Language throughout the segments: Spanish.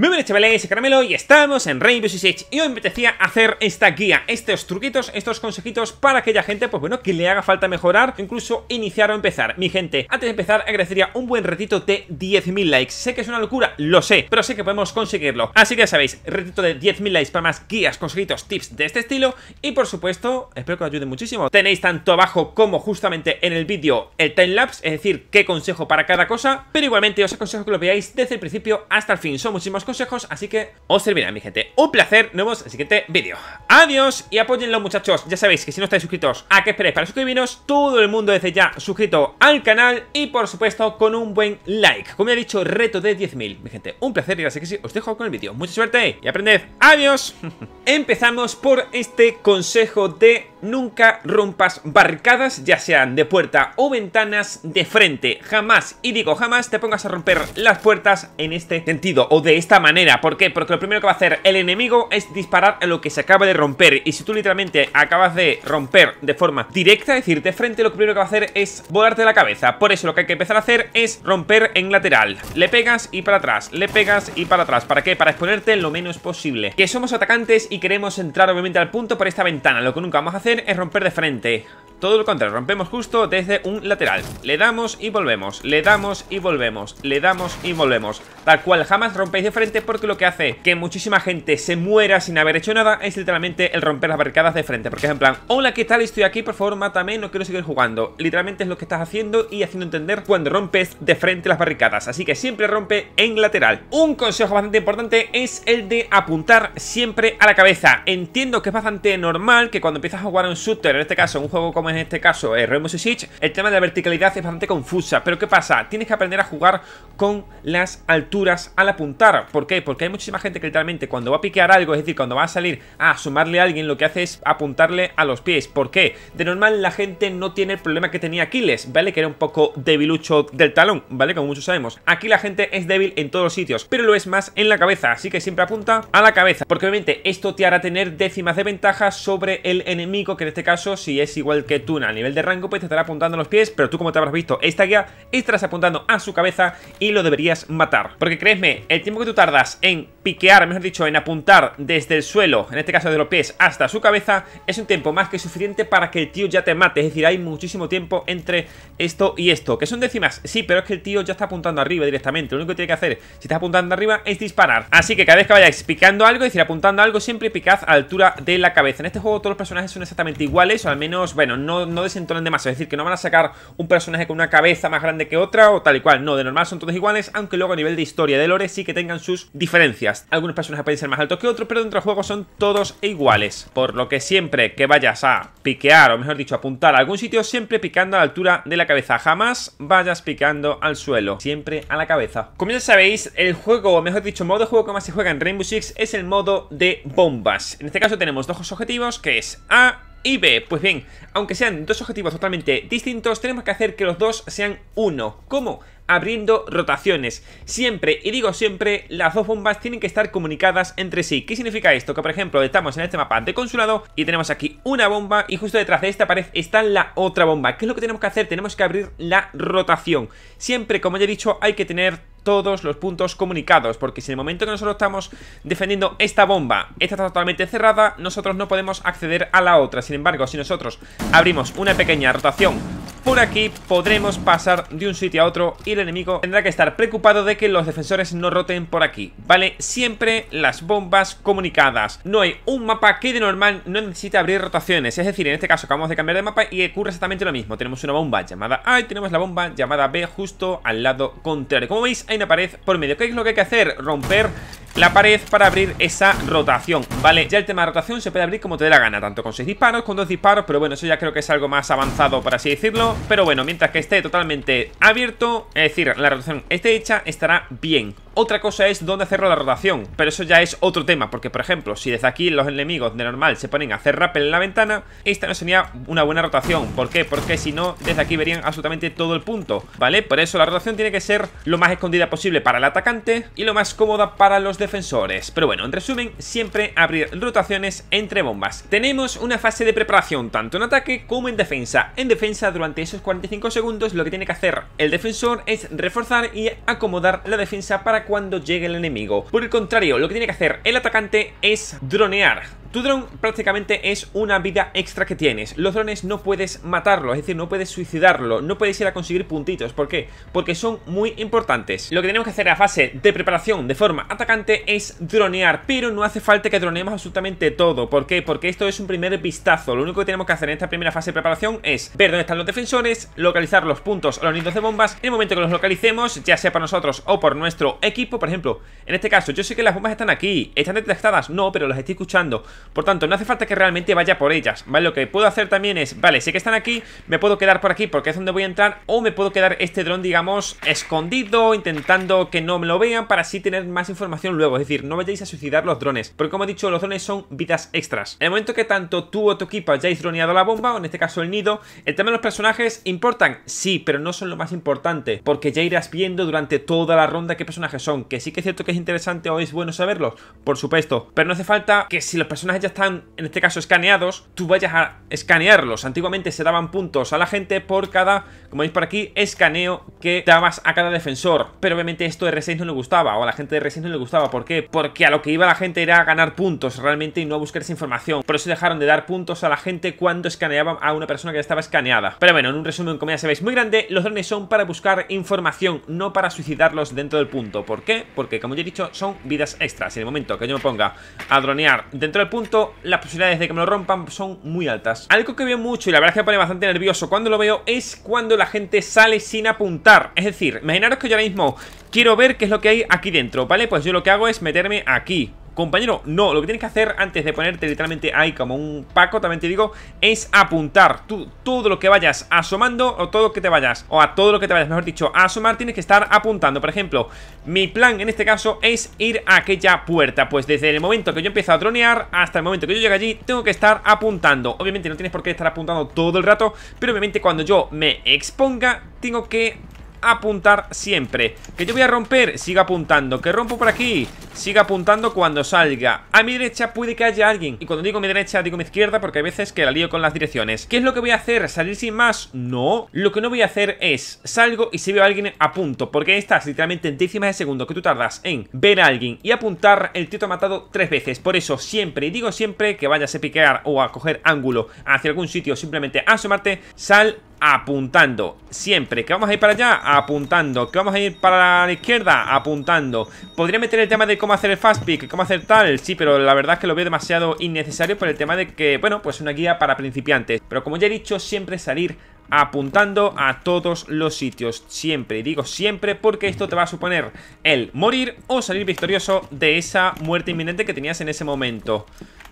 Muy buenas chavales, Caramelo y estamos en Rainbow Six Siege Y hoy me apetecía hacer esta guía, estos truquitos, estos consejitos para aquella gente, pues bueno, que le haga falta mejorar Incluso iniciar o empezar Mi gente, antes de empezar agradecería un buen retito de 10.000 likes Sé que es una locura, lo sé, pero sé que podemos conseguirlo Así que ya sabéis, retito de 10.000 likes para más guías, consejitos, tips de este estilo Y por supuesto, espero que os ayude muchísimo Tenéis tanto abajo como justamente en el vídeo el timelapse Es decir, qué consejo para cada cosa Pero igualmente os aconsejo que lo veáis desde el principio hasta el fin Son muchísimos consejos, así que os servirán, mi gente. Un placer, nos vemos en el siguiente vídeo. Adiós y apóyenlo, muchachos. Ya sabéis que si no estáis suscritos, ¿a qué esperáis para suscribiros? Todo el mundo desde ya suscrito al canal y, por supuesto, con un buen like. Como ya he dicho, reto de 10.000. Mi gente, un placer y así que sí, os dejo con el vídeo. Mucha suerte y aprended. Adiós. Empezamos por este consejo de Nunca rompas barricadas, ya sean de puerta o ventanas, de frente. Jamás, y digo jamás, te pongas a romper las puertas en este sentido o de esta manera. ¿Por qué? Porque lo primero que va a hacer el enemigo es disparar a lo que se acaba de romper. Y si tú literalmente acabas de romper de forma directa, es decir, de frente, lo primero que va a hacer es volarte la cabeza. Por eso lo que hay que empezar a hacer es romper en lateral. Le pegas y para atrás, le pegas y para atrás. ¿Para qué? Para exponerte lo menos posible. Que somos atacantes y queremos entrar obviamente al punto por esta ventana. Lo que nunca vamos a hacer es romper de frente todo lo contrario, rompemos justo desde un lateral Le damos y volvemos, le damos y volvemos, le damos y volvemos Tal cual, jamás rompéis de frente porque lo que hace que muchísima gente se muera sin haber hecho nada Es literalmente el romper las barricadas de frente Porque es en plan, hola, ¿qué tal? Estoy aquí, por favor, mátame, no quiero seguir jugando Literalmente es lo que estás haciendo y haciendo entender cuando rompes de frente las barricadas Así que siempre rompe en lateral Un consejo bastante importante es el de apuntar siempre a la cabeza Entiendo que es bastante normal que cuando empiezas a jugar un shooter, en este caso, un juego como en este caso eh, Rainbow Six el tema de la verticalidad es bastante confusa. Pero ¿qué pasa? Tienes que aprender a jugar con las alturas al apuntar. ¿Por qué? Porque hay muchísima gente que literalmente cuando va a piquear algo, es decir, cuando va a salir a sumarle a alguien, lo que hace es apuntarle a los pies. ¿Por qué? De normal la gente no tiene el problema que tenía Aquiles, ¿vale? Que era un poco debilucho del talón, ¿vale? Como muchos sabemos. Aquí la gente es débil en todos los sitios, pero lo es más en la cabeza, así que siempre apunta a la cabeza. Porque obviamente esto te hará tener décimas de ventaja sobre el enemigo que en este caso, si es igual que tú a nivel de rango, pues te estará apuntando a los pies, pero tú como te habrás visto esta guía, estarás apuntando a su cabeza y lo deberías matar. Porque créeme, el tiempo que tú tardas en piquear, mejor dicho, en apuntar desde el suelo, en este caso de los pies, hasta su cabeza, es un tiempo más que suficiente para que el tío ya te mate. Es decir, hay muchísimo tiempo entre esto y esto. Que son décimas, sí, pero es que el tío ya está apuntando arriba directamente. Lo único que tiene que hacer, si está apuntando arriba, es disparar. Así que cada vez que vayáis picando algo, es decir, apuntando algo, siempre picad a altura de la cabeza. En este juego todos los personajes son exactamente iguales, o al menos, bueno, no, no desentonan demasiado. Es decir, que no van a sacar un personaje con una cabeza más grande que otra o tal y cual. No, de normal son todos iguales, aunque luego a nivel de historia de lore sí que tengan sus diferencias. Algunos personajes pueden ser más altos que otros, pero dentro del juego son todos iguales. Por lo que siempre que vayas a piquear, o mejor dicho, apuntar a algún sitio, siempre picando a la altura de la cabeza. Jamás vayas picando al suelo, siempre a la cabeza. Como ya sabéis, el juego, o mejor dicho, modo de juego que más se juega en Rainbow Six es el modo de bombas. En este caso tenemos dos objetivos, que es A y B. Pues bien, aunque sean dos objetivos totalmente distintos, tenemos que hacer que los dos sean uno. ¿Cómo? Abriendo rotaciones. Siempre, y digo siempre, las dos bombas tienen que estar comunicadas entre sí. ¿Qué significa esto? Que por ejemplo, estamos en este mapa de consulado y tenemos aquí una bomba y justo detrás de esta pared está la otra bomba. ¿Qué es lo que tenemos que hacer? Tenemos que abrir la rotación. Siempre, como ya he dicho, hay que tener todos los puntos comunicados, porque si en el momento que nosotros estamos defendiendo esta bomba, esta está totalmente cerrada, nosotros no podemos acceder a la otra. Sin embargo, si nosotros abrimos una pequeña rotación por aquí, podremos pasar de un sitio a otro y el enemigo tendrá que estar preocupado de que los defensores no roten por aquí, ¿vale? Siempre las bombas comunicadas. No hay un mapa que de normal no necesite abrir rotaciones, es decir, en este caso acabamos de cambiar de mapa y ocurre exactamente lo mismo. Tenemos una bomba llamada A y tenemos la bomba llamada B justo al lado contrario. Como veis, hay una pared por medio ¿Qué es lo que hay que hacer? Romper la pared para abrir esa rotación, ¿vale? Ya el tema de rotación se puede abrir como te dé la gana, tanto con 6 disparos, con 2 disparos, pero bueno, eso ya creo que es algo más avanzado, por así decirlo. Pero bueno, mientras que esté totalmente abierto, es decir, la rotación esté hecha, estará bien. Otra cosa es dónde hacerlo la rotación, pero eso ya es otro tema, porque por ejemplo, si desde aquí los enemigos de normal se ponen a hacer rappel en la ventana, esta no sería una buena rotación. ¿Por qué? Porque si no, desde aquí verían absolutamente todo el punto, ¿vale? Por eso la rotación tiene que ser lo más escondida posible para el atacante y lo más cómoda para los defensores. Pero bueno, en resumen, siempre abrir rotaciones entre bombas. Tenemos una fase de preparación tanto en ataque como en defensa. En defensa, durante esos 45 segundos, lo que tiene que hacer el defensor es reforzar y acomodar la defensa para cuando llegue el enemigo. Por el contrario, lo que tiene que hacer el atacante es dronear tu drone prácticamente es una vida extra que tienes. Los drones no puedes matarlo, es decir, no puedes suicidarlo, no puedes ir a conseguir puntitos. ¿Por qué? Porque son muy importantes. Lo que tenemos que hacer en la fase de preparación de forma atacante es dronear, pero no hace falta que droneemos absolutamente todo. ¿Por qué? Porque esto es un primer vistazo. Lo único que tenemos que hacer en esta primera fase de preparación es ver dónde están los defensores, localizar los puntos o los nidos de bombas. En el momento que los localicemos, ya sea para nosotros o por nuestro equipo, por ejemplo, en este caso, yo sé que las bombas están aquí, están detectadas, no, pero las estoy escuchando. Por tanto, no hace falta que realmente vaya por ellas, ¿vale? Lo que puedo hacer también es, vale, sé que están aquí, me puedo quedar por aquí porque es donde voy a entrar o me puedo quedar este dron, digamos, escondido, intentando que no me lo vean para así tener más información luego. Es decir, no vayáis a suicidar los drones, porque como he dicho, los drones son vidas extras. En el momento que tanto tú o tu equipo hayáis droneado la bomba, o en este caso el nido, el tema de los personajes importan, sí, pero no son lo más importante, porque ya irás viendo durante toda la ronda qué personajes son, que sí que es cierto que es interesante o es bueno saberlos, por supuesto, pero no hace falta que si los personajes ya están, en este caso, escaneados, tú vayas a escanearlos. Antiguamente se daban puntos a la gente por cada, como veis por aquí, escaneo que dabas a cada defensor. Pero obviamente esto de R6 no le gustaba, o a la gente de R6 no le gustaba. ¿Por qué? Porque a lo que iba la gente era a ganar puntos realmente y no a buscar esa información. Por eso dejaron de dar puntos a la gente cuando escaneaban a una persona que ya estaba escaneada. Pero bueno, en un resumen, como ya sabéis, muy grande, los drones son para buscar información, no para suicidarlos dentro del punto. ¿Por qué? Porque, como ya he dicho, son vidas extras. En el momento que yo me ponga a dronear dentro del punto, las posibilidades de que me lo rompan son muy altas. Algo que veo mucho y la verdad que me pone bastante nervioso cuando lo veo es cuando la gente sale sin apuntar. Es decir, imaginaros que yo ahora mismo quiero ver qué es lo que hay aquí dentro, ¿vale? Pues yo lo que hago es meterme aquí. Compañero, no, lo que tienes que hacer antes de ponerte literalmente ahí como un paco, también te digo, es apuntar tú, todo lo que vayas asomando o todo lo que te vayas, o a todo lo que te vayas, mejor dicho, a asomar tienes que estar apuntando. Por ejemplo, mi plan en este caso es ir a aquella puerta, pues desde el momento que yo empiezo a dronear hasta el momento que yo llegue allí, tengo que estar apuntando. Obviamente no tienes por qué estar apuntando todo el rato, pero obviamente cuando yo me exponga, tengo que apuntar siempre Que yo voy a romper, siga apuntando Que rompo por aquí, siga apuntando cuando salga A mi derecha puede que haya alguien Y cuando digo mi derecha, digo mi izquierda Porque hay veces que la lío con las direcciones ¿Qué es lo que voy a hacer? ¿Salir sin más? No Lo que no voy a hacer es Salgo y si veo a alguien, apunto Porque estás literalmente en décimas de segundo Que tú tardas en ver a alguien y apuntar El tío te ha matado tres veces Por eso siempre, y digo siempre Que vayas a piquear o a coger ángulo hacia algún sitio Simplemente asomarte Sal apuntando. Siempre, que vamos a ir para allá, apuntando. Que vamos a ir para la izquierda, apuntando. Podría meter el tema de cómo hacer el fast pick, cómo hacer tal, sí, pero la verdad es que lo veo demasiado innecesario por el tema de que, bueno, pues una guía para principiantes. Pero como ya he dicho, siempre salir apuntando a todos los sitios. Siempre, y digo siempre, porque esto te va a suponer el morir o salir victorioso de esa muerte inminente que tenías en ese momento.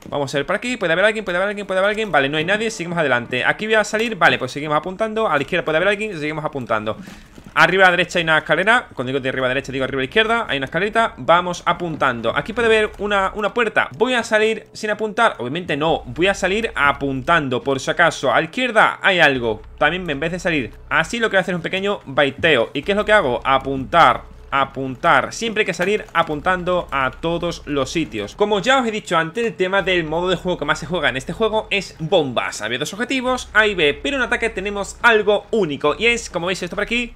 Vamos a ver por aquí, puede haber alguien, puede haber alguien, puede haber alguien Vale, no hay nadie, seguimos adelante Aquí voy a salir, vale, pues seguimos apuntando A la izquierda puede haber alguien, seguimos apuntando Arriba a la derecha hay una escalera Cuando digo de arriba a la derecha digo arriba a la izquierda Hay una escalera, vamos apuntando Aquí puede haber una, una puerta Voy a salir sin apuntar, obviamente no Voy a salir apuntando, por si acaso A la izquierda hay algo También en vez de salir así lo que voy a hacer es un pequeño baiteo ¿Y qué es lo que hago? Apuntar apuntar. Siempre hay que salir apuntando a todos los sitios. Como ya os he dicho antes, el tema del modo de juego que más se juega en este juego es bombas. Había dos objetivos, A y B, pero en ataque tenemos algo único. Y es, como veis esto por aquí,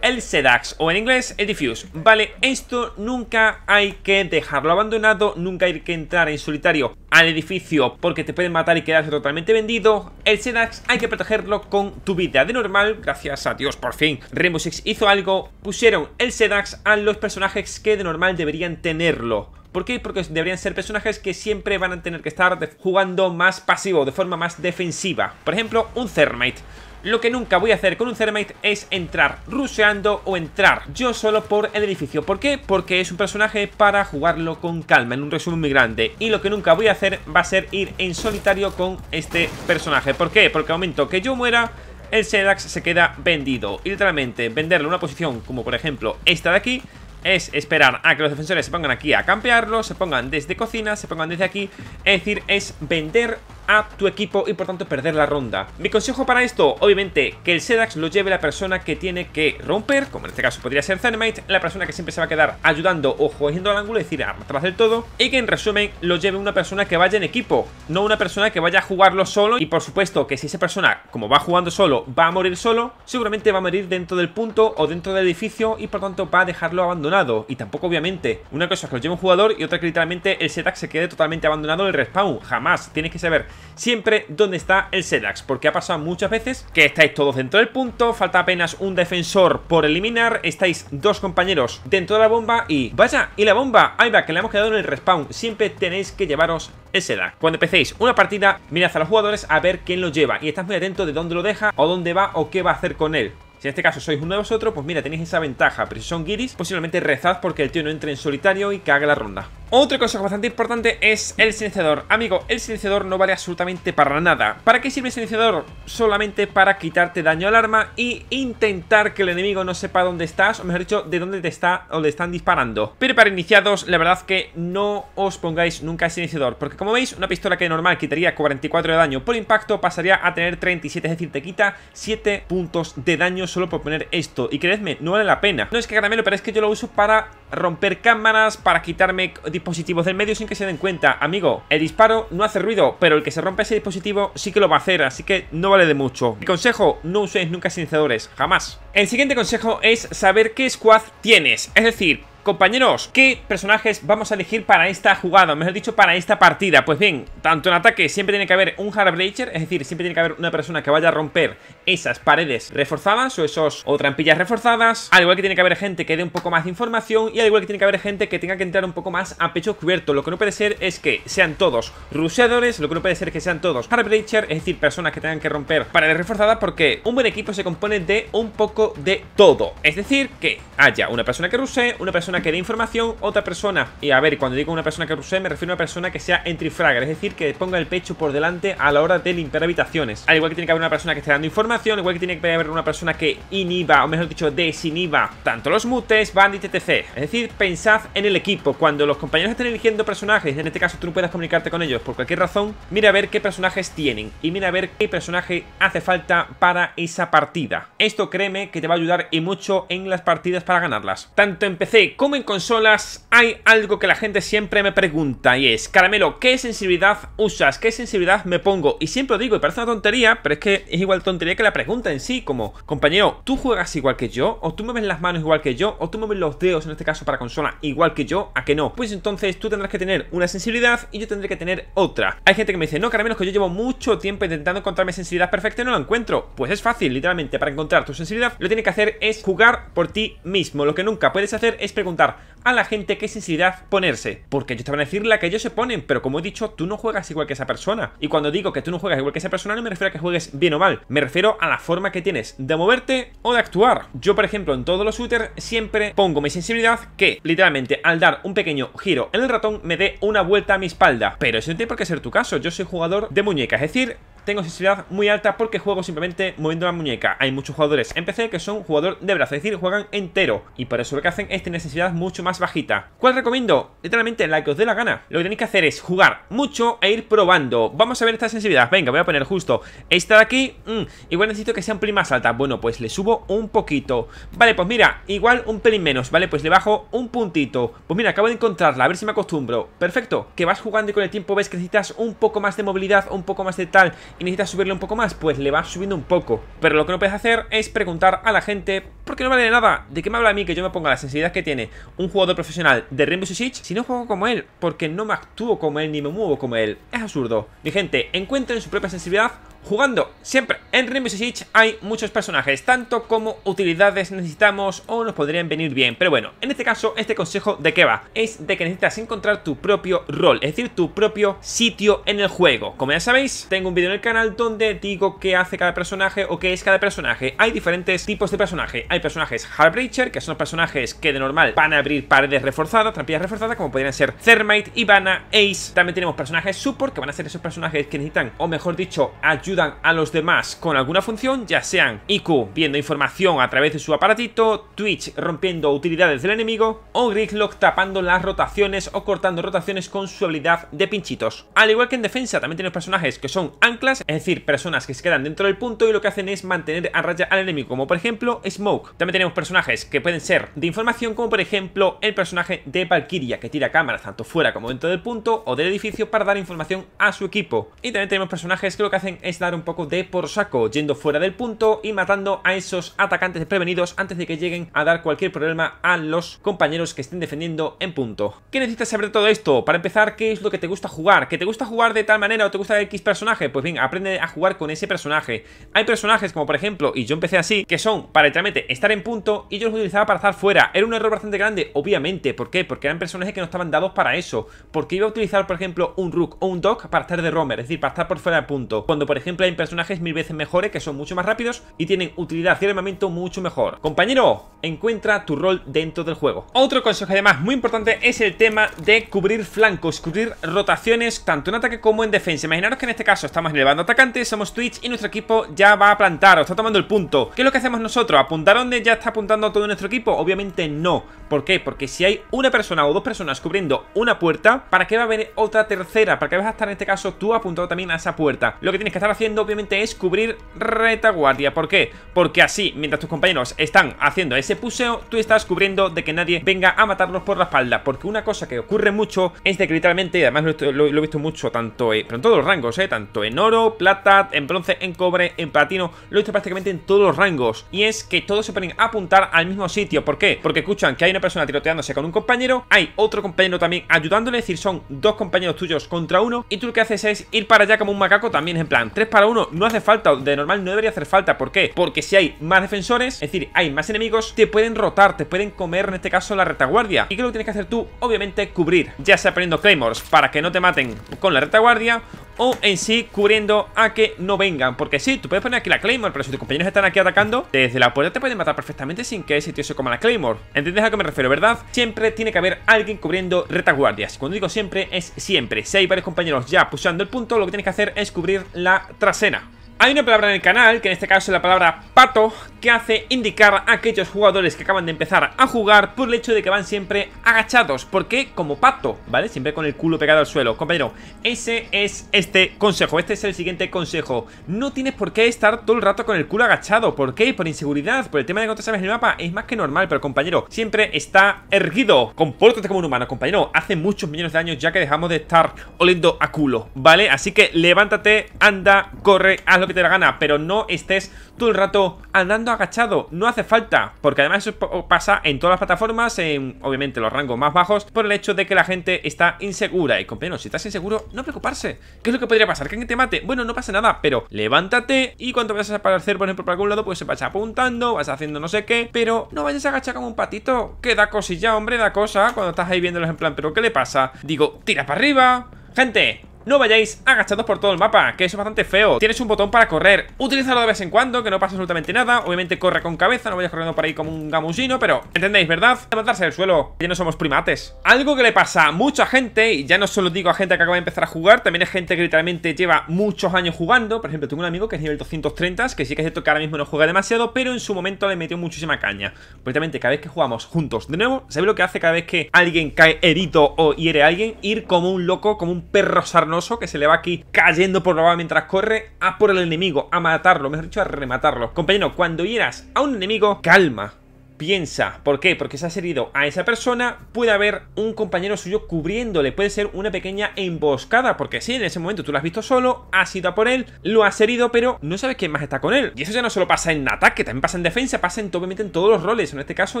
el SEDAX o en inglés el Diffuse. Vale, esto nunca hay que dejarlo abandonado, nunca hay que entrar en solitario al edificio porque te pueden matar y quedarse totalmente vendido. El SEDAX hay que protegerlo con tu vida de normal, gracias a Dios por fin. Rainbow Six hizo algo, pusieron el SEDAX a los personajes que de normal deberían tenerlo. ¿Por qué? Porque deberían ser personajes que siempre van a tener que estar jugando más pasivo, de forma más defensiva. Por ejemplo, un Thermite. Lo que nunca voy a hacer con un Thermite es entrar ruseando o entrar yo solo por el edificio. ¿Por qué? Porque es un personaje para jugarlo con calma, en un resumen muy grande. Y lo que nunca voy a hacer va a ser ir en solitario con este personaje. ¿Por qué? Porque al momento que yo muera, el Sedax se queda vendido. Y literalmente, venderle una posición como por ejemplo esta de aquí es esperar a que los defensores se pongan aquí a campearlo, se pongan desde cocina, se pongan desde aquí. Es decir, es vender a tu equipo y por tanto perder la ronda. Mi consejo para esto, obviamente, que el Sedax lo lleve la persona que tiene que romper, como en este caso podría ser Zenmate, la persona que siempre se va a quedar ayudando o jugando al ángulo, es decir, ah, atrás del todo, y que en resumen lo lleve una persona que vaya en equipo, no una persona que vaya a jugarlo solo, y por supuesto que si esa persona, como va jugando solo, va a morir solo, seguramente va a morir dentro del punto o dentro del edificio y por tanto va a dejarlo abandonado, y tampoco obviamente, una cosa es que lo lleve un jugador y otra que literalmente el Sedax se quede totalmente abandonado en el respawn, jamás, tienes que saber siempre donde está el Sedax, porque ha pasado muchas veces que estáis todos dentro del punto, falta apenas un defensor por eliminar, estáis dos compañeros dentro de la bomba y vaya, y la bomba, ahí va, que le hemos quedado en el respawn, siempre tenéis que llevaros el Sedax. Cuando empecéis una partida, mirad a los jugadores a ver quién lo lleva y estás muy atento de dónde lo deja o dónde va o qué va a hacer con él. Si en este caso sois uno de vosotros, pues mira, tenéis esa ventaja. Pero si son guiris, posiblemente rezad porque el tío no entre en solitario y que haga la ronda. Otra cosa bastante importante es el silenciador. Amigo, el silenciador no vale absolutamente para nada. ¿Para qué sirve el silenciador? Solamente para quitarte daño al arma y intentar que el enemigo no sepa dónde estás, o mejor dicho, de dónde te está o están disparando. Pero para iniciados, la verdad que no os pongáis nunca el silenciador, porque como veis, una pistola que normal quitaría 44 de daño por impacto pasaría a tener 37, es decir, te quita 7 puntos de daño solo por poner esto. Y creedme, no vale la pena. No es que caramelo, pero es que yo lo uso para romper cámaras, para quitarme dispositivos del medio sin que se den cuenta. Amigo, el disparo no hace ruido, pero el que se rompe ese dispositivo sí que lo va a hacer, así que no vale de mucho. Mi consejo, no uséis nunca silenciadores, jamás. El siguiente consejo es saber qué squad tienes. Es decir, Compañeros, ¿qué personajes vamos a elegir para esta jugada? mejor dicho, para esta partida Pues bien, tanto en ataque siempre tiene que haber un hard Es decir, siempre tiene que haber una persona que vaya a romper esas paredes reforzadas O esos o trampillas reforzadas Al igual que tiene que haber gente que dé un poco más de información Y al igual que tiene que haber gente que tenga que entrar un poco más a pecho cubierto Lo que no puede ser es que sean todos ruseadores, Lo que no puede ser que sean todos hard Es decir, personas que tengan que romper paredes reforzadas Porque un buen equipo se compone de un poco de todo Es decir, que haya una persona que ruse una persona que dé información, otra persona, y a ver, cuando digo una persona que rusee, me refiero a una persona que sea entrifragger, es decir, que ponga el pecho por delante a la hora de limpiar habitaciones. Al igual que tiene que haber una persona que esté dando información, igual que tiene que haber una persona que inhiba, o mejor dicho, desinhiba, tanto los mutes, bandit etc. Es decir, pensad en el equipo. Cuando los compañeros estén eligiendo personajes, en este caso tú no puedas comunicarte con ellos por cualquier razón, mira a ver qué personajes tienen y mira a ver qué personaje hace falta para esa partida. Esto créeme que te va a ayudar y mucho en las partidas para ganarlas. Tanto empecé como como en consolas, hay algo que la gente siempre me pregunta y es, Caramelo, ¿qué sensibilidad usas? ¿Qué sensibilidad me pongo? Y siempre lo digo, y parece una tontería, pero es que es igual tontería que la pregunta en sí, como, compañero, ¿tú juegas igual que yo? ¿O tú me mueves las manos igual que yo? ¿O tú mueves los dedos, en este caso para consola, igual que yo? ¿A que no? Pues entonces tú tendrás que tener una sensibilidad y yo tendré que tener otra. Hay gente que me dice, no, Caramelo, es que yo llevo mucho tiempo intentando encontrarme sensibilidad perfecta y no la encuentro. Pues es fácil, literalmente, para encontrar tu sensibilidad, lo que tienes que hacer es jugar por ti mismo. Lo que nunca puedes hacer es preguntar a la gente qué sensibilidad ponerse. Porque ellos te van a decir la que ellos se ponen, pero como he dicho, tú no juegas igual que esa persona. Y cuando digo que tú no juegas igual que esa persona, no me refiero a que juegues bien o mal. Me refiero a la forma que tienes de moverte o de actuar. Yo, por ejemplo, en todos los shooters siempre pongo mi sensibilidad que, literalmente, al dar un pequeño giro en el ratón, me dé una vuelta a mi espalda. Pero eso no tiene por qué ser tu caso. Yo soy jugador de muñeca, es decir, tengo sensibilidad muy alta porque juego simplemente moviendo la muñeca. Hay muchos jugadores en PC que son jugador de brazo, es decir, juegan entero. Y por eso lo que hacen es tener sensibilidad mucho más bajita. ¿Cuál recomiendo? Literalmente la que os dé la gana. Lo que tenéis que hacer es jugar mucho e ir probando. Vamos a ver esta sensibilidad. Venga, voy a poner justo esta de aquí. Mm, igual necesito que sea un pelín más alta. Bueno, pues le subo un poquito. Vale, pues mira, igual un pelín menos. Vale, pues le bajo un puntito. Pues mira, acabo de encontrarla, a ver si me acostumbro. Perfecto, que vas jugando y con el tiempo ves que necesitas un poco más de movilidad, un poco más de tal y necesitas subirle un poco más, pues le vas subiendo un poco. Pero lo que no puedes hacer es preguntar a la gente, porque no vale nada, ¿de qué me habla a mí que yo me ponga la sensibilidad que tiene un jugador profesional de Rainbow Six Siege si no juego como él? Porque no me actúo como él ni me muevo como él. Es absurdo. Mi gente, encuentren su propia sensibilidad Jugando siempre en Rainbow Six hay muchos personajes, tanto como utilidades necesitamos o nos podrían venir bien. Pero bueno, en este caso, este consejo de qué va? Es de que necesitas encontrar tu propio rol, es decir, tu propio sitio en el juego. Como ya sabéis, tengo un vídeo en el canal donde digo qué hace cada personaje o qué es cada personaje. Hay diferentes tipos de personajes, Hay personajes hardbreaker que son los personajes que de normal van a abrir paredes reforzadas, trampillas reforzadas, como podrían ser Thermite, Ivana, Ace. También tenemos personajes support, que van a ser esos personajes que necesitan, o mejor dicho, ayuda a los demás con alguna función, ya sean IQ viendo información a través de su aparatito, Twitch rompiendo utilidades del enemigo o Griglock tapando las rotaciones o cortando rotaciones con su habilidad de pinchitos. Al igual que en defensa también tenemos personajes que son anclas, es decir, personas que se quedan dentro del punto y lo que hacen es mantener a raya al enemigo, como por ejemplo Smoke. También tenemos personajes que pueden ser de información, como por ejemplo el personaje de Valkyria, que tira cámaras tanto fuera como dentro del punto o del edificio para dar información a su equipo. Y también tenemos personajes que lo que hacen es dar un poco de por saco, yendo fuera del punto y matando a esos atacantes prevenidos antes de que lleguen a dar cualquier problema a los compañeros que estén defendiendo en punto. ¿Qué necesitas saber de todo esto? Para empezar, ¿qué es lo que te gusta jugar? ¿Que te gusta jugar de tal manera o te gusta X personaje? Pues bien, aprende a jugar con ese personaje. Hay personajes como por ejemplo, y yo empecé así, que son para estar en punto y yo los utilizaba para estar fuera. Era un error bastante grande, obviamente. ¿Por qué? Porque eran personajes que no estaban dados para eso. Porque iba a utilizar, por ejemplo, un Rook o un Doc para estar de Romer, es decir, para estar por fuera del punto. Cuando, por ejemplo, en personajes mil veces mejores que son mucho más rápidos y tienen utilidad y armamento mucho mejor. Compañero, encuentra tu rol dentro del juego. Otro consejo además muy importante es el tema de cubrir flancos, cubrir rotaciones tanto en ataque como en defensa. Imaginaros que en este caso estamos en atacantes somos Twitch y nuestro equipo ya va a plantar o está tomando el punto. ¿Qué es lo que hacemos nosotros? ¿Apuntar donde ya está apuntando todo nuestro equipo? Obviamente no. ¿Por qué? Porque si hay una persona o dos personas cubriendo una puerta, ¿para qué va a haber otra tercera? ¿Para qué vas a estar en este caso tú apuntado también a esa puerta? Lo que tienes que estar haciendo obviamente es cubrir retaguardia. ¿Por qué? Porque así, mientras tus compañeros están haciendo ese puseo, tú estás cubriendo de que nadie venga a matarnos por la espalda. Porque una cosa que ocurre mucho es de que literalmente, además lo, he visto mucho tanto eh, en todos los rangos, eh, tanto en oro, plata, en bronce, en cobre, en platino, lo he visto prácticamente en todos los rangos. Y es que todos se ponen a apuntar al mismo sitio. ¿Por qué? Porque escuchan que hay una persona tiroteándose con un compañero, hay otro compañero también ayudándole, es decir, son dos compañeros tuyos contra uno, y tú lo que haces es ir para allá como un macaco también, en plan, para uno no hace falta, de normal no debería hacer falta. ¿Por qué? Porque si hay más defensores, es decir, hay más enemigos, te pueden rotar, te pueden comer en este caso la retaguardia. ¿Y que lo que tienes que hacer tú? Obviamente cubrir, ya sea poniendo claymores para que no te maten con la retaguardia o en sí cubriendo a que no vengan. Porque sí, tú puedes poner aquí la Claymore, pero si tus compañeros están aquí atacando, desde la puerta te pueden matar perfectamente sin que ese tío se coma la Claymore. ¿Entiendes a qué me refiero, verdad? Siempre tiene que haber alguien cubriendo retaguardias. Cuando digo siempre, es siempre. Si hay varios compañeros ya pulsando el punto, lo que tienes que hacer es cubrir la trasena. Hay una palabra en el canal, que en este caso es la palabra pato, que hace indicar a aquellos jugadores que acaban de empezar a jugar por el hecho de que van siempre agachados, porque como pato, ¿vale? Siempre con el culo pegado al suelo. Compañero, ese es este consejo, este es el siguiente consejo. No tienes por qué estar todo el rato con el culo agachado, ¿por qué? Por inseguridad, por el tema de que no te sabes el mapa, es más que normal, pero compañero, siempre está erguido. Compórtate como un humano, compañero. Hace muchos millones de años ya que dejamos de estar oliendo a culo, ¿vale? Así que levántate, anda, corre, haz lo que te la gana, pero no estés todo el rato andando a agachado, no hace falta, porque además eso pasa en todas las plataformas, en obviamente los rangos más bajos, por el hecho de que la gente está insegura. Y compañero, si estás inseguro, no preocuparse. ¿Qué es lo que podría pasar? ¿Que alguien te mate? Bueno, no pasa nada, pero levántate y cuando vayas a aparecer, por ejemplo, por algún lado, pues se vas apuntando, vas haciendo no sé qué, pero no vayas a agachar como un patito, que da cosilla, hombre, da cosa, cuando estás ahí viéndolos en plan, pero ¿qué le pasa? Digo, tira para arriba. Gente, no vayáis agachados por todo el mapa, que eso es bastante feo Tienes un botón para correr, utilízalo de vez en cuando, que no pasa absolutamente nada Obviamente corre con cabeza, no vayas corriendo por ahí como un gamusino, pero ¿entendéis, verdad? Levantarse del suelo, ya no somos primates Algo que le pasa a mucha gente, y ya no solo digo a gente que acaba de empezar a jugar También es gente que literalmente lleva muchos años jugando Por ejemplo, tengo un amigo que es nivel 230, que sí que es cierto que ahora mismo no juega demasiado Pero en su momento le metió muchísima caña Obviamente, cada vez que jugamos juntos de nuevo, ¿sabéis lo que hace cada vez que alguien cae herido o hiere a alguien? Ir como un loco, como un perro sarno que se le va aquí cayendo por la baba mientras corre a por el enemigo, a matarlo, mejor dicho, a rematarlo. Compañero, cuando hieras a un enemigo, calma. Piensa, ¿por qué? Porque se has herido a esa persona, puede haber un compañero suyo cubriéndole, puede ser una pequeña emboscada, porque si en ese momento tú lo has visto solo, has ido a por él, lo has herido, pero no sabes quién más está con él. Y eso ya no solo pasa en ataque, también pasa en defensa, pasa en, obviamente en todos los roles, en este caso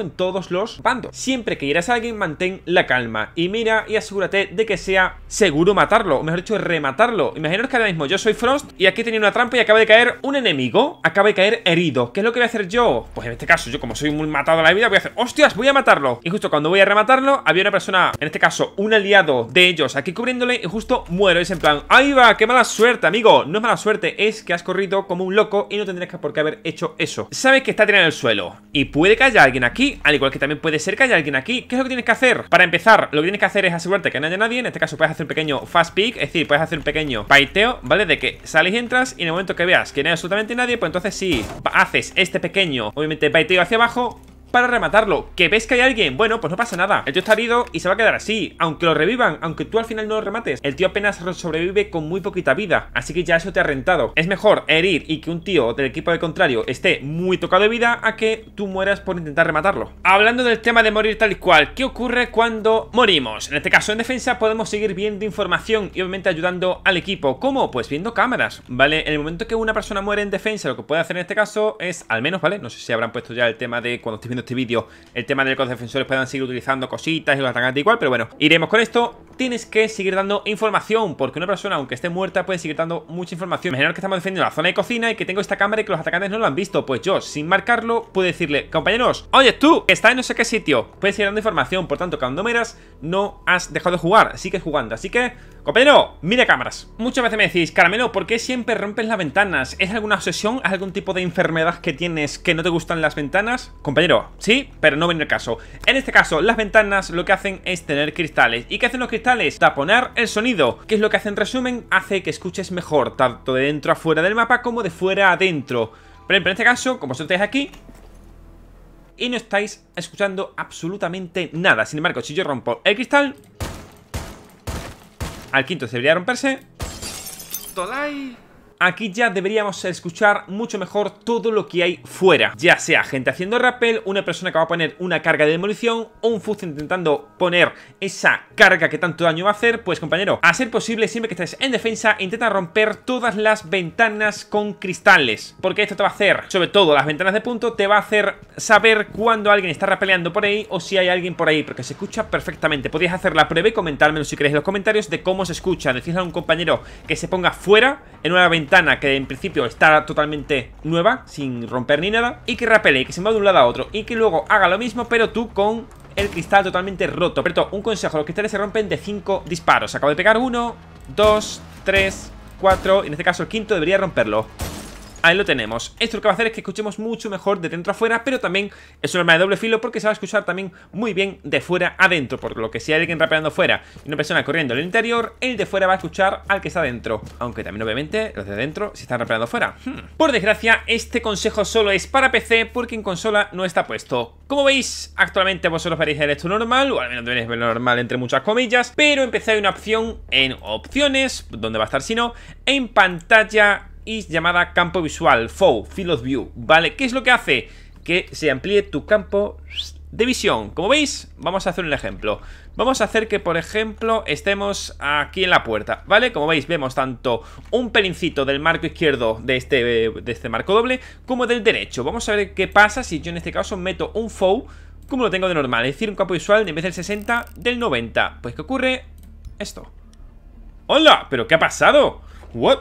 en todos los bandos. Siempre que irás a alguien, mantén la calma y mira y asegúrate de que sea seguro matarlo, o mejor dicho, rematarlo. Imaginaros que ahora mismo yo soy Frost y aquí tenía una trampa y acaba de caer un enemigo, acaba de caer herido. ¿Qué es lo que voy a hacer yo? Pues en este caso, yo como soy muy matador, la vida, voy a hacer, hostias, voy a matarlo. Y justo cuando voy a rematarlo, había una persona, en este caso, un aliado de ellos aquí cubriéndole y justo muero. Es en plan, ahí va, qué mala suerte, amigo. No es mala suerte, es que has corrido como un loco y no tendrías por qué haber hecho eso. Sabes que está tirado en el suelo y puede que haya alguien aquí, al igual que también puede ser que haya alguien aquí. ¿Qué es lo que tienes que hacer? Para empezar, lo que tienes que hacer es asegurarte que no haya nadie. En este caso, puedes hacer un pequeño fast pick, es decir, puedes hacer un pequeño paiteo, ¿vale? De que sales y entras y en el momento que veas que no hay absolutamente nadie, pues entonces si haces este pequeño, obviamente, paiteo hacia abajo, para rematarlo. ¿Que ves que hay alguien? Bueno, pues no pasa nada. El tío está herido y se va a quedar así. Aunque lo revivan, aunque tú al final no lo remates, el tío apenas sobrevive con muy poquita vida. Así que ya eso te ha rentado. Es mejor herir y que un tío del equipo del contrario esté muy tocado de vida a que tú mueras por intentar rematarlo. Hablando del tema de morir tal y cual, ¿qué ocurre cuando morimos? En este caso, en defensa, podemos seguir viendo información y obviamente ayudando al equipo. ¿Cómo? Pues viendo cámaras, ¿vale? En el momento que una persona muere en defensa, lo que puede hacer en este caso es, al menos, ¿vale? No sé si habrán puesto ya el tema de cuando este vídeo el tema de que los defensores puedan seguir utilizando cositas y los atacantes igual, pero bueno, iremos con esto. Tienes que seguir dando información, porque una persona, aunque esté muerta, puede seguir dando mucha información. Imaginaos que estamos defendiendo la zona de cocina y que tengo esta cámara y que los atacantes no lo han visto. Pues yo, sin marcarlo, puedo decirle, compañeros, oye tú, que estás en no sé qué sitio, puedes seguir dando información. Por tanto, cuando no has dejado de jugar, sigues jugando. Así que Compañero, mire cámaras. Muchas veces me decís, Caramelo, ¿por qué siempre rompes las ventanas? ¿Es alguna obsesión? algún tipo de enfermedad que tienes que no te gustan las ventanas? Compañero, sí, pero no viene el caso. En este caso, las ventanas lo que hacen es tener cristales. ¿Y qué hacen los cristales? Taponar el sonido. Que es lo que hace en resumen? Hace que escuches mejor, tanto de dentro a fuera del mapa como de fuera adentro. Pero en este caso, como vosotros aquí, y no estáis escuchando absolutamente nada. Sin embargo, si yo rompo el cristal, al quinto debería romperse. Tolai aquí ya deberíamos escuchar mucho mejor todo lo que hay fuera. Ya sea gente haciendo rappel, una persona que va a poner una carga de demolición, o un fusil intentando poner esa carga que tanto daño va a hacer, pues compañero, a ser posible, siempre que estés en defensa, intenta romper todas las ventanas con cristales. Porque esto te va a hacer, sobre todo las ventanas de punto, te va a hacer saber cuando alguien está rappeleando por ahí o si hay alguien por ahí, porque se escucha perfectamente. Podéis hacer la prueba y comentármelo si queréis en los comentarios de cómo se escucha. Decir a un compañero que se ponga fuera en una ventana que en principio está totalmente nueva, sin romper ni nada, y que y que se mueva de un lado a otro, y que luego haga lo mismo, pero tú con el cristal totalmente roto. Pero un consejo, los cristales se rompen de 5 disparos. Acabo de pegar uno, 2 3 4 y en este caso el quinto debería romperlo ahí lo tenemos. Esto lo que va a hacer es que escuchemos mucho mejor de dentro a fuera, pero también es un arma de doble filo porque se va a escuchar también muy bien de fuera a dentro, por lo que si hay alguien rapeando fuera y una persona corriendo en el interior, el de fuera va a escuchar al que está dentro. Aunque también obviamente los de dentro se están rapeando fuera. Hmm. Por desgracia, este consejo solo es para PC porque en consola no está puesto. Como veis, actualmente vosotros veréis el esto normal, o al menos deberéis verlo normal entre muchas comillas, pero en hay una opción en opciones, donde va a estar si no, en pantalla y llamada campo visual, FO Field of View, ¿vale? ¿Qué es lo que hace? Que se amplíe tu campo de visión. Como veis, vamos a hacer un ejemplo. Vamos a hacer que, por ejemplo, estemos aquí en la puerta, ¿vale? Como veis, vemos tanto un pelincito del marco izquierdo de este, este marco doble como del derecho. Vamos a ver qué pasa si yo en este caso meto un FO como lo tengo de normal, es decir, un campo visual de en vez del 60, del 90. Pues, ¿qué ocurre? Esto. ¡Hola! ¿Pero qué ha pasado?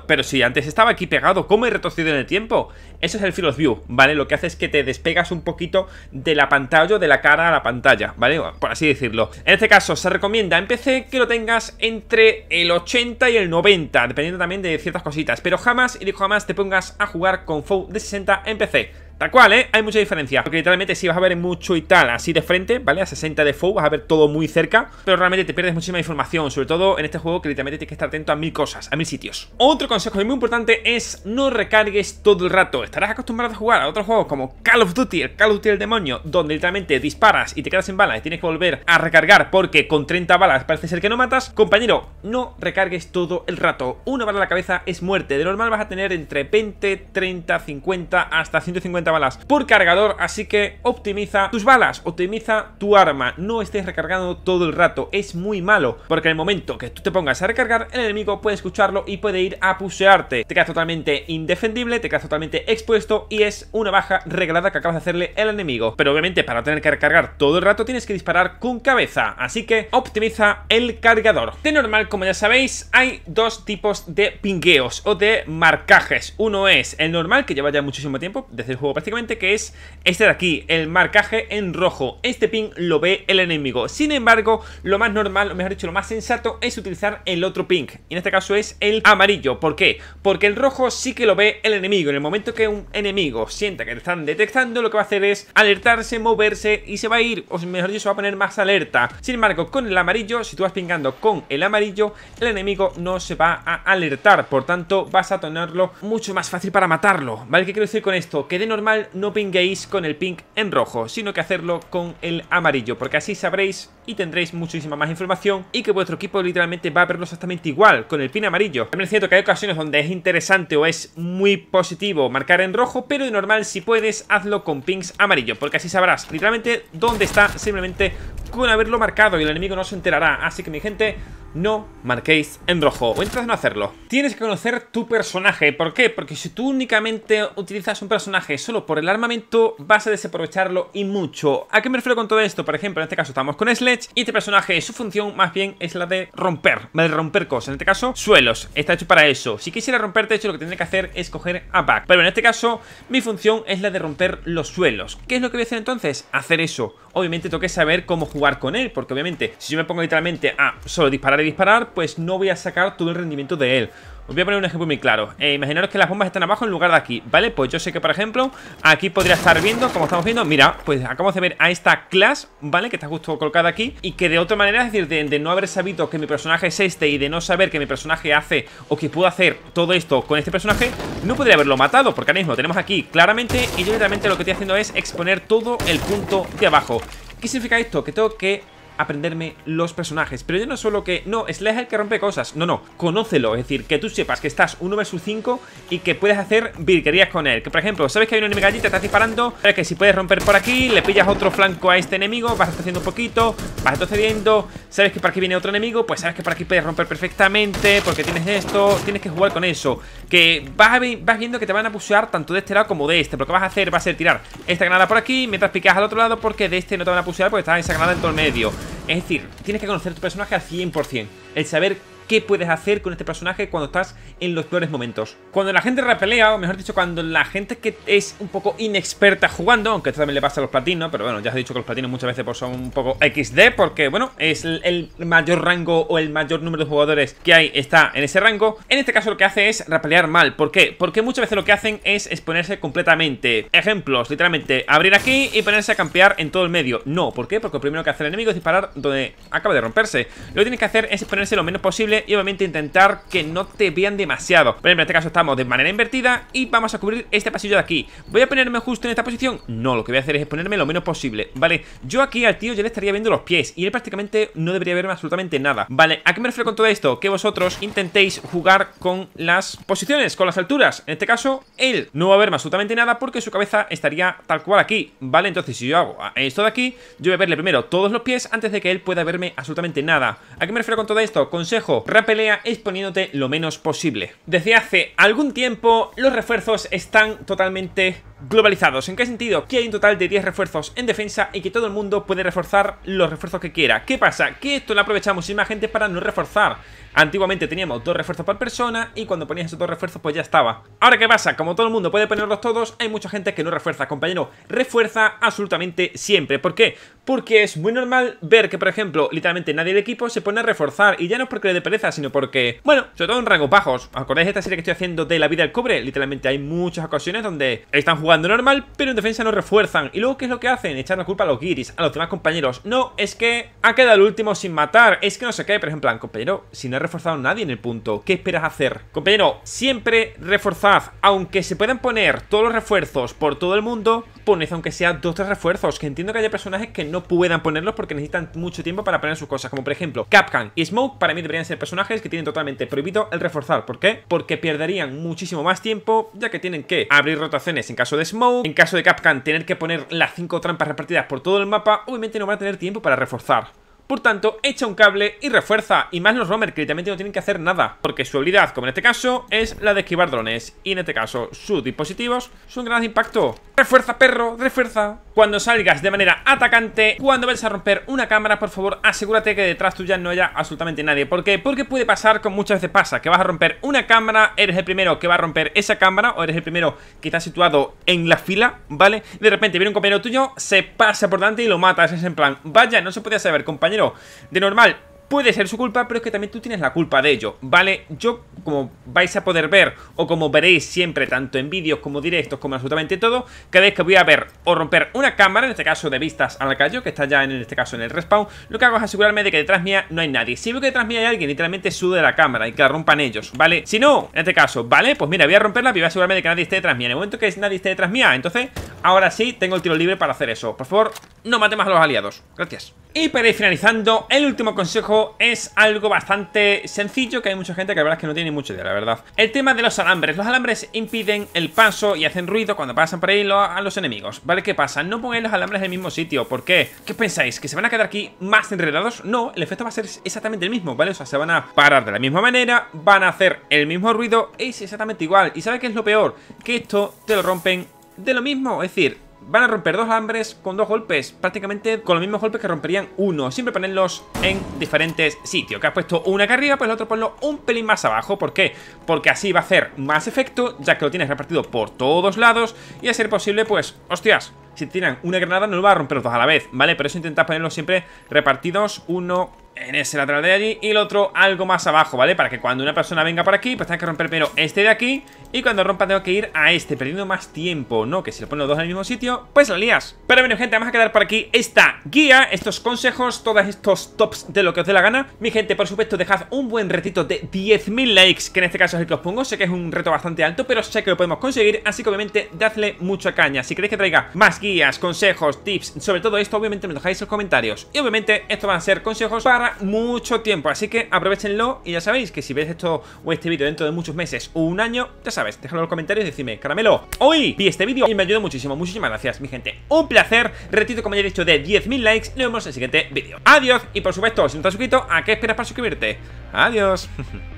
Pero si antes estaba aquí pegado, ¿cómo he retrocedido en el tiempo? Eso es el Field of View, ¿vale? Lo que hace es que te despegas un poquito de la pantalla o de la cara a la pantalla, ¿vale? Por así decirlo. En este caso, se recomienda en PC que lo tengas entre el 80 y el 90, dependiendo también de ciertas cositas. Pero jamás, y digo jamás, te pongas a jugar con FOU de 60 en PC. Tal cual, ¿eh? Hay mucha diferencia. Porque literalmente si vas a ver mucho y tal así de frente, ¿vale? A 60 de FO vas a ver todo muy cerca. Pero realmente te pierdes muchísima información. Sobre todo en este juego que literalmente tienes que estar atento a mil cosas, a mil sitios. Otro consejo muy importante es no recargues todo el rato. Estarás acostumbrado a jugar a otros juegos como Call of Duty, el Call of Duty del demonio, donde literalmente disparas y te quedas sin balas y tienes que volver a recargar porque con 30 balas parece ser que no matas. Compañero, no recargues todo el rato. Una bala a la cabeza es muerte. De normal vas a tener entre 20, 30, 50 hasta 150 balas por cargador, así que optimiza tus balas, optimiza tu arma, no estés recargando todo el rato, es muy malo, porque en el momento que tú te pongas a recargar, el enemigo puede escucharlo y puede ir a pusearte, te quedas totalmente indefendible, te quedas totalmente expuesto y es una baja regalada que acabas de hacerle el enemigo, pero obviamente para tener que recargar todo el rato tienes que disparar con cabeza, así que optimiza el cargador. De normal, como ya sabéis, hay dos tipos de pingueos o de marcajes, uno es el normal que lleva ya muchísimo tiempo, desde el juego prácticamente que es este de aquí, el marcaje en rojo. Este pin lo ve el enemigo. Sin embargo, lo más normal, o mejor dicho, lo más sensato es utilizar el otro ping, Y en este caso es el amarillo. ¿Por qué? Porque el rojo sí que lo ve el enemigo. En el momento que un enemigo sienta que te están detectando, lo que va a hacer es alertarse, moverse y se va a ir, o mejor dicho, se va a poner más alerta. Sin embargo, con el amarillo, si tú vas pingando con el amarillo, el enemigo no se va a alertar. Por tanto, vas a tenerlo mucho más fácil para matarlo. ¿Vale? ¿Qué quiero decir con esto? Que de normal no pinguéis con el pink en rojo, sino que hacerlo con el amarillo, porque así sabréis y tendréis muchísima más información y que vuestro equipo literalmente va a verlo exactamente igual, con el pin amarillo. También es cierto que hay ocasiones donde es interesante o es muy positivo marcar en rojo, pero de normal si puedes hazlo con pings amarillo, porque así sabrás literalmente dónde está simplemente con haberlo marcado y el enemigo no se enterará. Así que mi gente no marquéis en rojo o intentas no hacerlo. Tienes que conocer tu personaje. ¿Por qué? Porque si tú únicamente utilizas un personaje solo por el armamento, vas a desaprovecharlo y mucho. ¿A qué me refiero con todo esto? Por ejemplo, en este caso estamos con Sledge y este personaje, su función más bien es la de romper, de Romper cosas. En este caso, suelos. Está hecho para eso. Si quisiera romper hecho, lo que tendría que hacer es coger a Back. Pero en este caso, mi función es la de romper los suelos. ¿Qué es lo que voy a hacer entonces? Hacer eso obviamente tengo que saber cómo jugar con él, porque obviamente si yo me pongo literalmente a solo disparar y disparar, pues no voy a sacar todo el rendimiento de él. Os voy a poner un ejemplo muy claro eh, Imaginaros que las bombas están abajo en lugar de aquí, ¿vale? Pues yo sé que, por ejemplo, aquí podría estar viendo Como estamos viendo, mira, pues acabamos de ver a esta class ¿Vale? Que está justo colocada aquí Y que de otra manera, es decir, de, no haber sabido Que mi personaje es este y de no saber que mi personaje hace O que puedo hacer todo esto con este personaje No podría haberlo matado, porque ahora mismo tenemos aquí Claramente, y yo literalmente lo que estoy haciendo es Exponer todo el punto de abajo ¿Qué significa esto? Que tengo que aprenderme los personajes. Pero yo no solo que, no, es el que rompe cosas. No, no, conócelo. Es decir, que tú sepas que estás 1 vs 5 y que puedes hacer virguerías con él. Que por ejemplo, sabes que hay un enemigo allí, te estás disparando. sabes que si puedes romper por aquí, le pillas otro flanco a este enemigo, vas haciendo un poquito, vas retrocediendo. Sabes que por aquí viene otro enemigo, pues sabes que por aquí puedes romper perfectamente porque tienes esto. Tienes que jugar con eso. Que vas, vas viendo que te van a pusear tanto de este lado como de este. lo que vas a hacer va a ser tirar esta granada por aquí mientras picas al otro lado porque de este no te van a pusear porque está esa granada en todo el medio. Es decir, tienes que conocer tu personaje al 100%. El saber qué puedes hacer con este personaje cuando estás en los peores momentos. Cuando la gente repelea, o mejor dicho, cuando la gente que es un poco inexperta jugando, aunque esto también le pasa a los platinos, pero bueno, ya os he dicho que los platinos muchas veces pues, son un poco XD, porque bueno, es el mayor rango o el mayor número de jugadores que hay está en ese rango. En este caso lo que hace es repelear mal. ¿Por qué? Porque muchas veces lo que hacen es exponerse completamente. Ejemplos, literalmente, abrir aquí y ponerse a campear en todo el medio. No, ¿por qué? Porque lo primero que hace el enemigo es disparar donde acaba de romperse. Lo que tiene que hacer es exponerse lo menos posible y obviamente intentar que no te vean demasiado Pero en este caso estamos de manera invertida y vamos a cubrir este pasillo de aquí ¿Voy a ponerme justo en esta posición? No, lo que voy a hacer es ponerme lo menos posible, ¿vale? Yo aquí al tío ya le estaría viendo los pies y él prácticamente no debería verme absolutamente nada ¿Vale? ¿A qué me refiero con todo esto? Que vosotros intentéis jugar con las posiciones, con las alturas En este caso, él no va a verme absolutamente nada porque su cabeza estaría tal cual aquí, ¿vale? Entonces si yo hago esto de aquí, yo voy a verle primero todos los pies antes de que él pueda verme absolutamente nada ¿A qué me refiero con todo esto? Consejo, es exponiéndote lo menos posible. Desde hace algún tiempo los refuerzos están totalmente globalizados. ¿En qué sentido? Que hay un total de 10 refuerzos en defensa y que todo el mundo puede reforzar los refuerzos que quiera. ¿Qué pasa? Que esto lo aprovechamos sin más gente para no reforzar. Antiguamente teníamos dos refuerzos por persona y cuando ponías esos dos refuerzos pues ya estaba. Ahora ¿qué pasa? Como todo el mundo puede ponerlos todos, hay mucha gente que no refuerza, compañero. Refuerza absolutamente siempre. ¿Por qué? Porque es muy normal ver que, por ejemplo, literalmente nadie del equipo se pone a reforzar y ya no es porque le dé pereza, sino porque, bueno, sobre todo en rangos bajos. ¿Acordáis de esta serie que estoy haciendo de la vida del cobre? Literalmente hay muchas ocasiones donde están jugando jugando normal, pero en defensa no refuerzan. Y luego, ¿qué es lo que hacen? Echar la culpa a los guiris, a los demás compañeros. No, es que ha quedado el último sin matar. Es que no sé qué. por ejemplo compañero, si no ha reforzado nadie en el punto, ¿qué esperas hacer? Compañero, siempre reforzad. Aunque se puedan poner todos los refuerzos por todo el mundo, poned aunque sea dos o tres refuerzos. Que entiendo que haya personajes que no puedan ponerlos porque necesitan mucho tiempo para poner sus cosas. Como por ejemplo, Capcan y Smoke, para mí deberían ser personajes que tienen totalmente prohibido el reforzar. ¿Por qué? Porque perderían muchísimo más tiempo, ya que tienen que abrir rotaciones en caso de Smoke, en caso de Capcan tener que poner las 5 trampas repartidas por todo el mapa, obviamente no van a tener tiempo para reforzar. Por tanto, echa un cable y refuerza, y más los roamers que literalmente no tienen que hacer nada, porque su habilidad, como en este caso, es la de esquivar drones, y en este caso sus dispositivos son gran de impacto. ¡Refuerza, perro! ¡Refuerza! Cuando salgas de manera atacante, cuando vayas a romper una cámara, por favor, asegúrate que detrás tuya no haya absolutamente nadie. ¿Por qué? Porque puede pasar, como muchas veces pasa, que vas a romper una cámara, eres el primero que va a romper esa cámara, o eres el primero que está situado en la fila, ¿vale? De repente viene un compañero tuyo, se pasa por delante y lo matas. Es en plan, vaya, no se podía saber, compañero. De normal, puede ser su culpa, pero es que también tú tienes la culpa de ello, ¿vale? Yo, como vais a poder ver, o como veréis siempre, tanto en vídeos como directos, como absolutamente todo, cada vez que voy a ver o romper una cámara, en este caso de vistas a la calle que está ya en este caso en el respawn, lo que hago es asegurarme de que detrás mía no hay nadie. Si veo que detrás mía hay alguien, literalmente sube la cámara y que la rompan ellos, ¿vale? Si no, en este caso, ¿vale? Pues mira, voy a romperla y voy a asegurarme de que nadie esté detrás mía. En el momento que nadie esté detrás mía, entonces, ahora sí, tengo el tiro libre para hacer eso. Por favor, no mate más a los aliados. Gracias. Y para ir finalizando, el último consejo es algo bastante sencillo, que hay mucha gente que la verdad es que no tiene Mucho idea, la verdad. El tema de los alambres. Los alambres impiden el paso y hacen ruido cuando pasan por ahí a los enemigos. ¿Vale? ¿Qué pasa? No pongáis los alambres en el mismo sitio. ¿Por qué? ¿Qué pensáis? ¿Que se van a quedar aquí más enredados? No, el efecto va a ser exactamente el mismo, ¿vale? O sea, se van a parar de la misma manera, van a hacer el mismo ruido, es exactamente igual. ¿Y sabes qué es lo peor? Que esto te lo rompen de lo mismo. Es decir, Van a romper dos alambres con dos golpes, prácticamente con los mismos golpes que romperían uno. Siempre ponerlos en diferentes sitios. Que has puesto una acá arriba, pues el otro ponlo un pelín más abajo. ¿Por qué? Porque así va a hacer más efecto, ya que lo tienes repartido por todos lados. Y a ser posible, pues, hostias, si tiran una granada no lo va a romper los dos a la vez, ¿vale? Por eso intentas ponerlos siempre repartidos uno en ese lateral de allí y el otro algo más abajo, ¿vale? Para que cuando una persona venga por aquí, pues tenga que romper primero este de aquí y cuando rompa tengo que ir a este, perdiendo más tiempo, ¿no? Que si lo ponen los dos en el mismo sitio, pues la lías. Pero bueno, gente, vamos a quedar por aquí esta guía, estos consejos, todos estos tops de lo que os dé la gana. Mi gente, por supuesto, dejad un buen retito de 10.000 likes, que en este caso es el que os pongo. Sé que es un reto bastante alto, pero sé que lo podemos conseguir, así que obviamente dadle mucha caña. Si queréis que traiga más guías, consejos, tips sobre todo esto, obviamente me dejáis en los comentarios. Y obviamente esto van a ser consejos para mucho tiempo, así que aprovechenlo y ya sabéis que si ves esto o este vídeo dentro de muchos meses o un año, ya sabes, déjalo en los comentarios y decime, caramelo, hoy vi este vídeo y me ayudó muchísimo, muchísimas gracias, mi gente, un placer, retito como ya he dicho de 10.000 likes, nos vemos en el siguiente vídeo. Adiós y por supuesto, si no te has suscrito, ¿a qué esperas para suscribirte? Adiós.